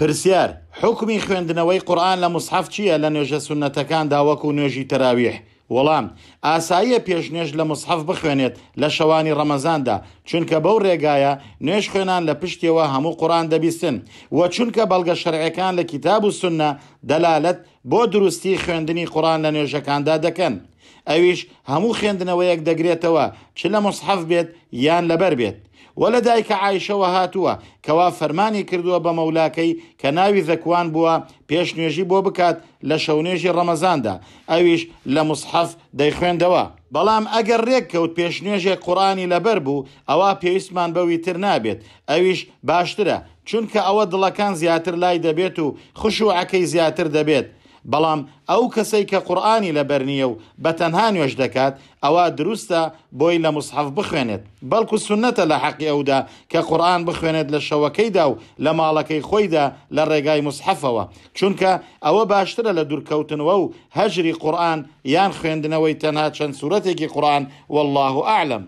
پرسیار حکمی خوێندنەوەی قورآن لە مصحف چییە لە نوێژە سونەتەکاندا وەکو نوێژی تەراویح وەڵام ئاساییە پێشنێژ لە مصحف بخوێنێت لە شەوانی ڕەمەزاندا چونکە بەو ڕێگایە نوێژ خوێنان لە پشتیەوە هەموو قورآن دەبیستن و چونکە بەڵگە شەرعەکان لە کتاب و سنە دەلالەت بۆ دروستی خوێندنی قورآن لە نوێژەکاندا دەکەن ئەویش هەموو خوێندنەوەیەک دەگرێتەوە چ لە مصحف بێت یان لەبەر بێت وە لە دایکە عیشەوە هاتووە کەوا فەرمانی کردووە بە مەولاکەی کە ناوی زەکوان بووە پێش نوێژی بۆ بکات لە شەونێژی ڕەمەزاندا ئەویش لە مسحەف دەیخوێندەوە. بەڵام ئەگەر ڕێک کەوت پێشنێژێک قڕانی لەبەر بوو ئەوە پێویستمان بەوی تر نابێت ئەویش باشترە چونکە ئەوە دڵەکان زیاتر لای دەبێت و خشوعەکەی زیاتر دەبێت. بەڵام ئەو کەسەی کە قورآانی لە بەرنیە و بە تەنها نوێش دەکات ئەوە دروستە بۆی لە مصحف بخوێنێت بەڵکو سنەتە لە حەقی ئەودا کە قورآن بخوێنێت لە شەوەکەیدا و لە ماڵەکەی خۆیدا لە ڕێگای مصحفەوە چونکە ئەوە باشترە لە دوورکەوتنەوە و هەژری قورآن یان خوێندنەوەی تەنها چەند سوورەتێکی قورآن والله ئاعلم